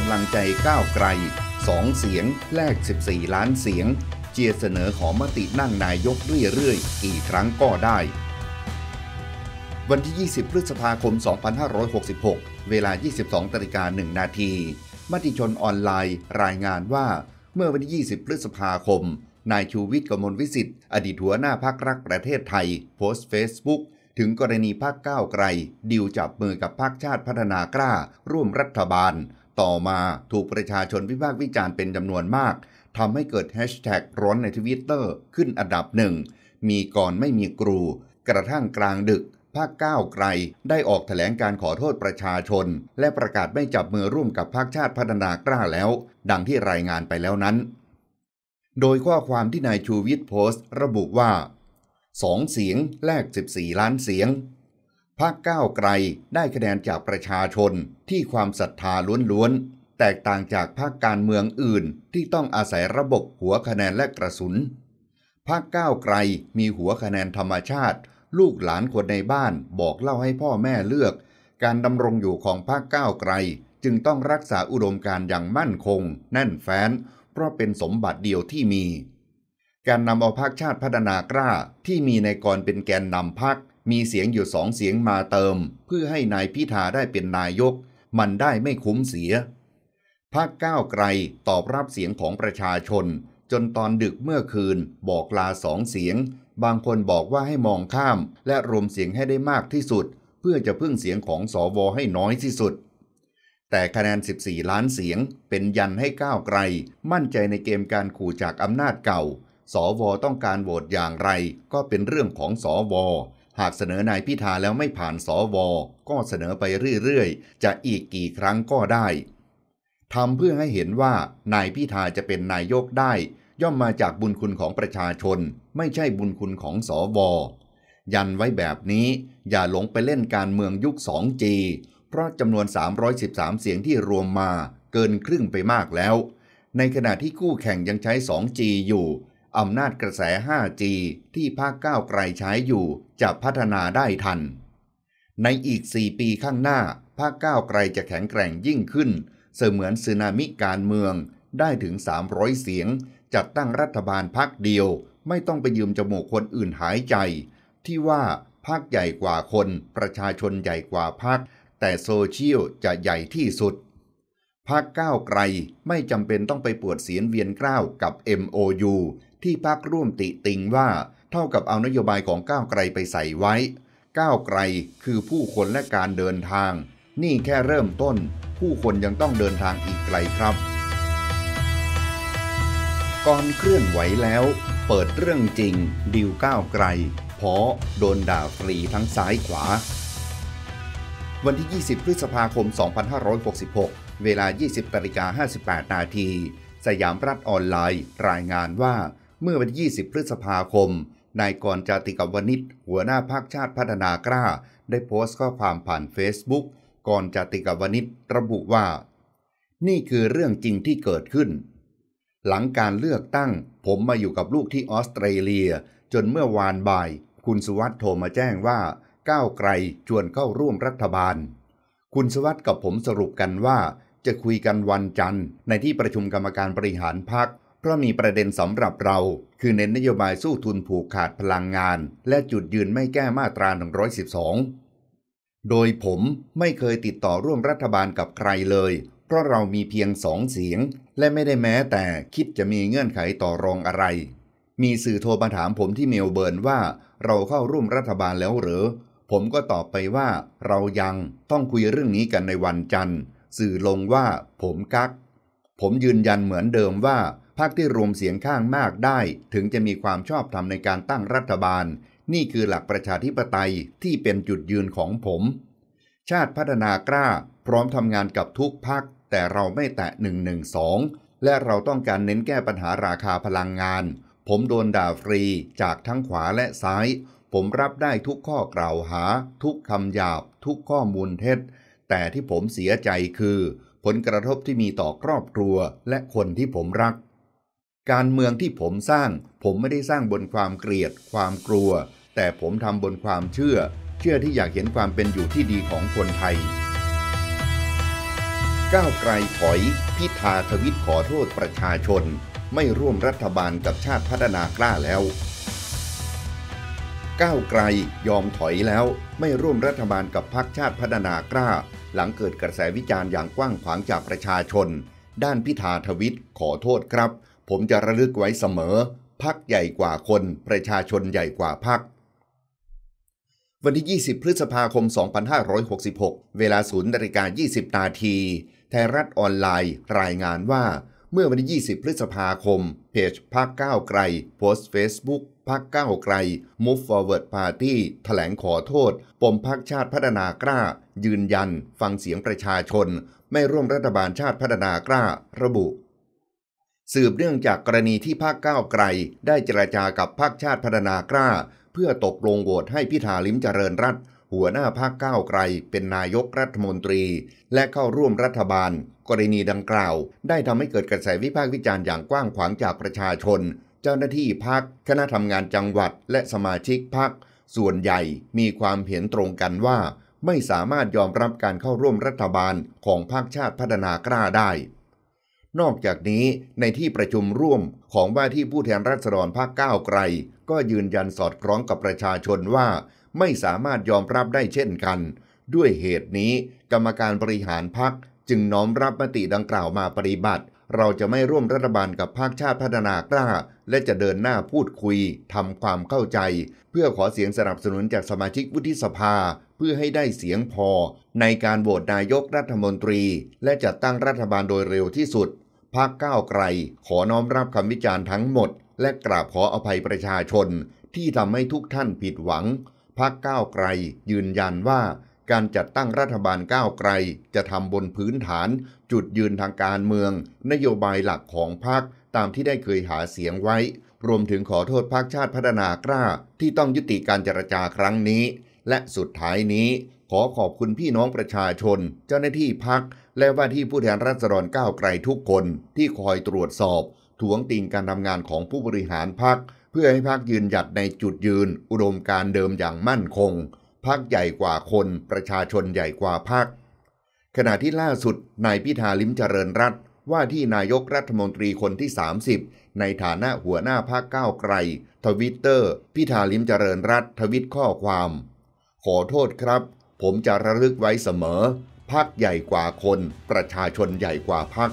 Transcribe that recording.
กำลังใจก้าวไกล 2 เสียงแลก14 ล้านเสียง เจียเสนอขอมตินั่งนายกเรื่อยๆ กี่ครั้งก็ได้ วันที่ 20 พฤษภาคม 2566 เวลา 22 ตริกา1นาทีมติชนออนไลน์ รายงานว่า เมื่อวันที่ 20 พฤษภาคม นายชูวิทย์กมลวิสิทธิ์อดีตหัวหน้าพักรักประเทศไทย โพสต์เฟซบุ๊กถึงกรณีพักก้าวไกลดิวจับมือกับพักชาติพัฒนากล้า ร่วมรัฐบาลต่อมาถูกประชาชนวิพากษ์วิจารณ์เป็นจำนวนมากทำให้เกิดแฮชแท็กร้อนในทวิตเตอร์ขึ้นอันดับหนึ่ง มีก่อนไม่มีกรู กระทั่งกลางดึก ภาคก้าวไกล ได้ออกแถลงการขอโทษประชาชน และประกาศไม่จับมือร่วมกับภาคชาติพัฒนากล้าแล้ว ดังที่รายงานไปแล้วนั้น โดยข้อความที่นายชูวิทย์โพสต์ระบุว่าสองเสียงแลก14 ล้านเสียงพรรคก้าวไกลได้คะแนนจากประชาชนที่ความศรัทธาล้วนๆแตกต่างจากพรรคการเมืองอื่นที่ต้องอาศัยระบบหัวคะแนนและกระสุนพรรคก้าวไกลมีหัวคะแนนธรรมชาติ ลูกหลานคนในบ้านบอกเล่าให้พ่อแม่เลือก การดำรงอยู่ของพรรคก้าวไกล จึงต้องรักษาอุดมการอย่างมั่นคง แน่นแฟ้นเพราะเป็นสมบัติเดียวที่มี การนำเอาพรรคชาติพัฒนากล้าที่มีในกรเป็นแกนนำพรรคมีเสียงอยู่สองเสียงมาเติม เพื่อให้นายพิธาได้เป็นนายก มันได้ไม่คุ้มเสียพรรคก้าวไกลตอบรับเสียงของประชาชน จนตอนดึกเมื่อคืนบอกลาสองเสียง บางคนบอกว่าให้มองข้าม และรวมเสียงให้ได้มากที่สุด เพื่อจะพึ่งเสียงของสอวอให้น้อยที่สุด แต่คะแนน 14 ล้านเสียง เป็นยันให้ก้าวไกล มั่นใจในเกมการขู่จากอำนาจเก่าสอวอต้องการโหวตอย่างไร ก็เป็นเรื่องของสอวอหากเสนอนายพิธาแล้วไม่ผ่านสอวอ ก็เสนอไปเรื่อย ๆ จะอีกกี่ครั้งก็ได้ทำเพื่อให้เห็นว่านายพิธาจะเป็นนายกได้ ย่อมมาจากบุญคุณของประชาชนไม่ใช่บุญคุณของสอวอ ยันไว้แบบนี้ อย่าหลงไปเล่นการเมืองยุค 2G เพราะจำนวน 313 เสียงที่รวมมาเกินครึ่งไปมากแล้ว ในขณะที่คู่แข่งยังใช้ 2G อยู่อำนาจกระแส 5G ที่ภาคก้าวไกลใช้อยู่จะพัฒนาได้ทัน ในอีก 4 ปีข้างหน้าภาคก้าวไกลจะแข็งแกร่งยิ่งขึ้น เสมือนสึนามิการเมืองได้ถึง 300 เสียง จัดตั้งรัฐบาลพักเดียวไม่ต้องไปยืมจมูกคนอื่นหายใจ ที่ว่าพักใหญ่กว่าคนประชาชนใหญ่กว่าพักแต่โซเชียลจะใหญ่ที่สุดพักก้าวไกลไม่จำเป็นต้องไปปวดเสียนเวียนกล้าวกับ MOU ที่พักร่วมติติงว่าเท่ากับเอานโยบายของก้าวไกลไปใส่ไว้ ก้าวไกลคือผู้คนและการเดินทาง นี่แค่เริ่มต้นผู้คนยังต้องเดินทางอีกไกลครับก่อนเคลื่อนไหวแล้ว เปิดเรื่องจริงดิวก้าวไกลเพาะโดนด่าฟรีทั้งซ้ายขวา วันที่ 20 พฤษภาคม 2566 เวลา 20นาิกา58นาที สยามรัฐออนไลน์รายงานว่าเมื่อวันที่ 20 พฤษภาคม นายกรจติกวณิชหัวหน้ารรคชาติพัฒนากล้า ได้โพสต์ข้อความผ่านเฟซบุ๊กกรจติกวณิชระบุว่า นี่คือเรื่องจริงที่เกิดขึ้น หลังการเลือกตั้ง ผมมาอยู่กับลูกที่ออสเตรเลีย จนเมื่อวานบ่าย คุณสวัสด์โทรมาแจ้งว่า ก้าวไกลชวนเข้าร่วมรัฐบาล คุณสวัสด์กับผมสรุปกันว่า จะคุยกันวันจันทร์ในที่ประชุมกรรมการบริหารพรรคราะมีประเด็นสำหรับเรา คือเน้นนโยบายสู้ทุนผูกขาดพลังงานและจุดยืนไม่แก้มาตรา112 โดยผมไม่เคยติดต่อร่วมรัฐบาลกับใครเลย เพราะเรามีเพียงสองเสียง และไม่ได้แม้แต่คิดจะมีเงื่อนไขต่อรองอะไร มีสื่อโทรมาถามผมที่เมลเบิร์นว่าเราเข้าร่วมรัฐบาลแล้วหรือผมก็ตอบไปว่า เรายังต้องคุยเรื่องนี้กันในวันจันทร์ สื่อลงว่า ผมกัก ผมยืนยันเหมือนเดิมว่าพรรคที่รวมเสียงข้างมากได้ ถึงจะมีความชอบธรรมในการตั้งรัฐบาล นี่คือหลักประชาธิปไตยที่เป็นจุดยืนของผม ชาติพัฒนากล้า พร้อมทำงานกับทุกพรรคแต่เราไม่แตะ1นึและเราต้องการเน้นแก้ปัญหาราคาพลังงาน ผมโดนด่าฟรีจากทั้งขวาและซ้าย ผมรับได้ทุกข้อกล่าวหา ทุกคำหยาบ ทุกข้อมูลเท็จ แต่ที่ผมเสียใจคือ ผลกระทบที่มีต่อครอบครัว และคนที่ผมรักการเมืองที่ผมสร้างผมไม่ได้สร้างบนความเกลียดความกลัว แต่ผมทำบนความเชื่อ เชื่อที่อยากเห็นความเป็นอยู่ที่ดีของคนไทยก้าวไกลถอย พิธาทวิตขอโทษประชาชน ไม่ร่วมรัฐบาลกับชาติพัฒนากล้าแล้วก้าวไกลยอมถอยแล้วไม่ร่วมรัฐบาลกับพรรคชาติพัฒนากล้าหลังเกิดกระแสวิจารณ์อย่างกว้างขวางจากประชาชน ด้านพิธาทวิตขอโทษครับผมจะระลึกไว้เสมอ พักใหญ่กว่าคน ประชาชนใหญ่กว่าพัก วันที่ 20 พฤษภาคม 2566 เวลาศูนย์นาฬิกา20 นาทีไทยรัฐออนไลน์ รายงานว่า เมื่อวันที่ 20 พฤษภาคม เพจพักก้าวไกล โพสต์ Facebook พักก้าวไกล Move Forward Party แถลงขอโทษ ปมพักชาติพัฒนากล้า ยืนยัน ฟังเสียงประชาชน ไม่ร่วมรัฐบาลชาติพัฒนากล้า ระบุสืบเนื่องจากกรณีที่ภาคก้าวไกลได้เจรจากับภาคชาติพัฒนากล้า เพื่อตกลงโหวตให้พิธาลิมเจริญรัตหัวหน้าภาคก้าวไกล เป็นนายกรัฐมนตรี และเข้าร่วมรัฐบาล กรณีดังกล่าวได้ทำให้เกิดกระแสวิพากษ์วิจารณ์อย่างกว้างขวางจากประชาชน เจ้าหน้าที่พักคณะทำงานจังหวัดและสมาชิกพักส่วนใหญ่มีความเห็นตรงกันว่า ไม่สามารถยอมรับการเข้าร่วมรัฐบาลของภาคชาติพัฒนากล้าได้นอกจากนี้ในที่ประชุมร่วมของว่าที่ผู้แทนราษฎรภาคก้าวไกล ก็ยืนยันสอดคล้องกับประชาชนว่า ไม่สามารถยอมรับได้เช่นกัน ด้วยเหตุนี้กรรมการบริหารพัก จึงน้อมรับมติดังกล่าวมาปฏิบัติ เราจะไม่ร่วมรัฐบาลกับภาคชาติพัฒนากล้า และจะเดินหน้าพูดคุยทำความเข้าใจ เพื่อขอเสียงสนับสนุนจากสมาชิกวุฒิสภา เพื่อให้ได้เสียงพอ ในการโหวตนายกรัฐมนตรี และจัดตั้งรัฐบาลโดยเร็วที่สุดพรรคก้าวไกลขอน้อมรับคำวิจารณ์ทั้งหมด และกราบขออภัยประชาชน ที่ทำให้ทุกท่านผิดหวังพรรคก้าวไกลยืนยันว่า การจัดตั้งรัฐบาลก้าวไกลจะทำบนพื้นฐานจุดยืนทางการเมือง นโยบายหลักของพรรคตามที่ได้เคยหาเสียงไว้ รวมถึงขอโทษพรรคชาติพัฒนากล้า ที่ต้องยุติการเจรจาครั้งนี้ และสุดท้ายนี้ขอขอบคุณพี่น้องประชาชน เจ้าหน้าที่พักและว่าที่ผู้แทนราษฎรก้าวไกลทุกคนที่คอยตรวจสอบถ่วงติงการทำงานของผู้บริหารพักเพื่อให้พักยืนหยัดในจุดยืน อุดมการเดิมอย่างมั่นคงพักใหญ่กว่าคนประชาชนใหญ่กว่าพักขณะที่ล่าสุดนายพิธาลิมเจริญรัตว่าที่นายกรัฐมนตรีคนที่ 30 ในฐานะหัวหน้าพักก้าวไกล ทวิตเตอร์ พิธาลิมเจริญรัตทวิตข้อความ ขอโทษครับผมจะระลึกไว้เสมอ พัคใหญ่กว่าคน ประชาชนใหญ่กว่าพัค